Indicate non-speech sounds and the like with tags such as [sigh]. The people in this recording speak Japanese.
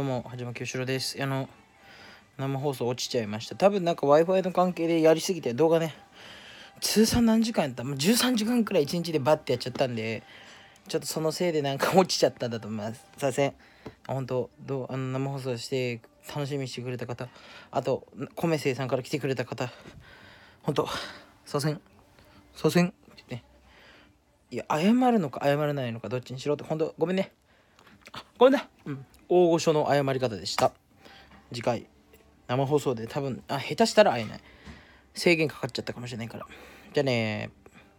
どうも、はじまきよしろです。あの、生放送落ちちゃいました。多分なんか Wi-Fi の関係でやりすぎて動画ね、通算何時間やったもう13時間くらい1日でバッてやっちゃったんで、ちょっとそのせいでなんか [laughs] 落ちちゃったんだと思います。すいません。本当どうあの生放送して楽しみにしてくれた方、あと、米イさんから来てくれた方、本当すいません。すいません。いや、謝るのか謝らないのかどっちにしろって、本当ごめんね。あ、ごめんな。うん。大御所の謝り方でした次回生放送で多分あ下手したら会えない制限かかっちゃったかもしれないからじゃあね